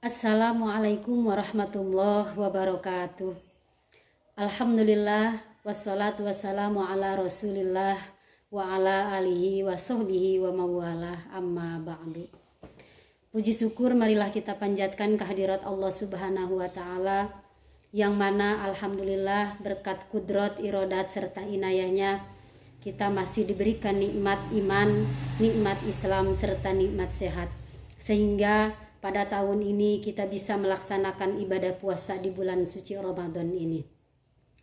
Assalamualaikum warahmatullahi wabarakatuh Alhamdulillah Wassalatu wassalamu ala rasulillah Wa ala alihi wa sahbihi wa mawalah amma ba'du Puji syukur marilah kita panjatkan kehadirat Allah subhanahu wa ta'ala Yang mana Alhamdulillah berkat kudrot, irodat, serta inayahnya Kita masih diberikan nikmat iman, nikmat Islam, serta nikmat sehat Sehingga pada tahun ini kita bisa melaksanakan ibadah puasa di bulan suci Ramadan ini.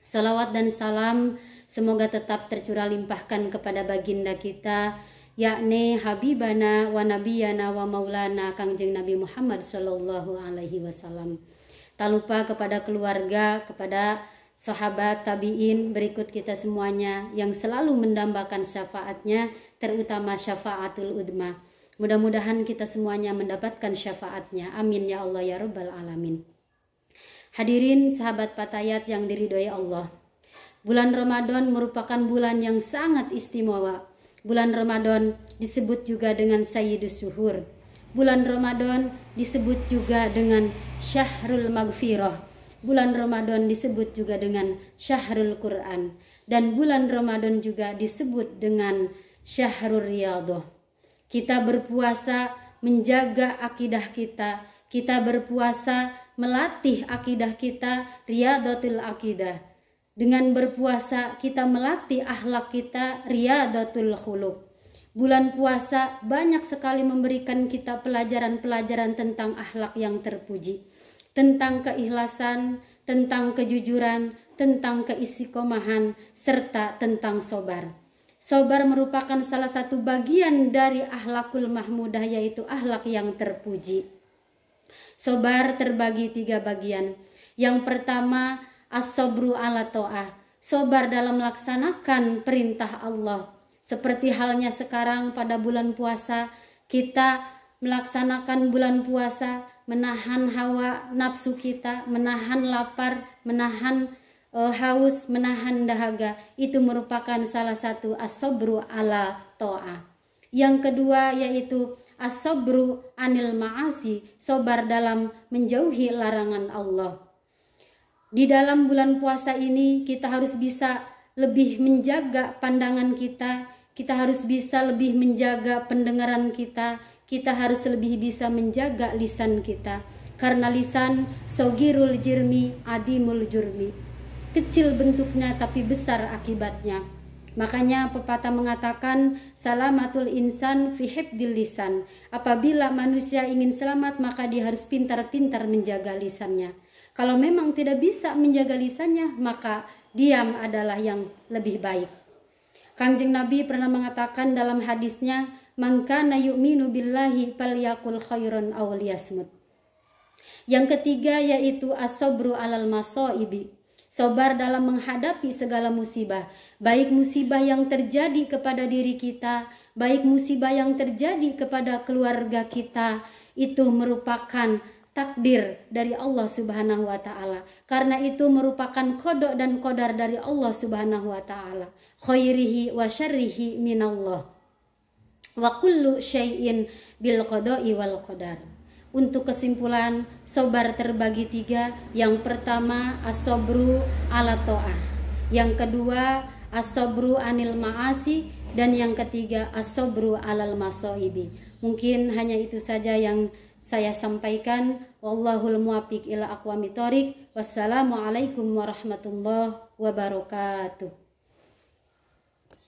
Salawat dan salam semoga tetap tercurah limpahkan kepada baginda kita, yakni Habibana wa Nabiyana wa Maulana Kangjeng Nabi Muhammad Shallallahu Alaihi Wasallam. Tak lupa kepada keluarga, kepada sahabat tabiin berikut kita semuanya yang selalu mendambakan syafaatnya, terutama syafaatul udma. Mudah-mudahan kita semuanya mendapatkan syafaatnya. Amin ya Allah ya Rabbal Alamin. Hadirin sahabat patayat yang diridhoi Allah. Bulan Ramadan merupakan bulan yang sangat istimewa. Bulan Ramadan disebut juga dengan Sayyidus Suhur. Bulan Ramadan disebut juga dengan Syahrul Maghfiroh. Bulan Ramadan disebut juga dengan Syahrul Quran. Dan bulan Ramadan juga disebut dengan Syahrul Riyadhah kita berpuasa menjaga akidah kita. Kita berpuasa melatih akidah kita, riadatul akidah. Dengan berpuasa kita melatih akhlak kita, riadatul khuluq. Bulan puasa banyak sekali memberikan kita pelajaran-pelajaran tentang akhlak yang terpuji, tentang keikhlasan, tentang kejujuran, tentang keisikomahan, serta tentang sobar. Sobar merupakan salah satu bagian dari ahlakul mahmudah yaitu ahlak yang terpuji. Sobar terbagi tiga bagian. Yang pertama, as-sobru ala to'ah. Sobar dalam melaksanakan perintah Allah. Seperti halnya sekarang pada bulan puasa, kita melaksanakan bulan puasa, menahan hawa nafsu kita, menahan lapar, menahan Eh, haus menahan dahaga itu merupakan salah satu asobru ala toa. Yang kedua yaitu asobru anil maasi, sobar dalam menjauhi larangan Allah. Di dalam bulan puasa ini kita harus bisa lebih menjaga pandangan kita, kita harus bisa lebih menjaga pendengaran kita, kita harus lebih bisa menjaga lisan kita. Karena lisan sogirul jirmi adimul jurmi kecil bentuknya tapi besar akibatnya. Makanya pepatah mengatakan salamatul insan fi hibdil lisan. Apabila manusia ingin selamat maka dia harus pintar-pintar menjaga lisannya. Kalau memang tidak bisa menjaga lisannya maka diam adalah yang lebih baik. Kangjeng Nabi pernah mengatakan dalam hadisnya, "Mangkana yu'minu billahi falyakul khairan aw liyasmut." Yang ketiga yaitu asobru alal masoibi. Sobar dalam menghadapi segala musibah, baik musibah yang terjadi kepada diri kita, baik musibah yang terjadi kepada keluarga kita, itu merupakan takdir dari Allah Subhanahu wa taala. Karena itu merupakan kodok dan kodar dari Allah Subhanahu wa taala. Khairihi wa syarrihi minallah. Wa kullu syai'in bil qada'i wal qadar untuk kesimpulan sobar terbagi tiga yang pertama asobru ala to'ah yang kedua asobru anil ma'asi dan yang ketiga asobru alal maso'ibi. mungkin hanya itu saja yang saya sampaikan wallahul muwafiq ila aqwamitorik wassalamualaikum warahmatullahi wabarakatuh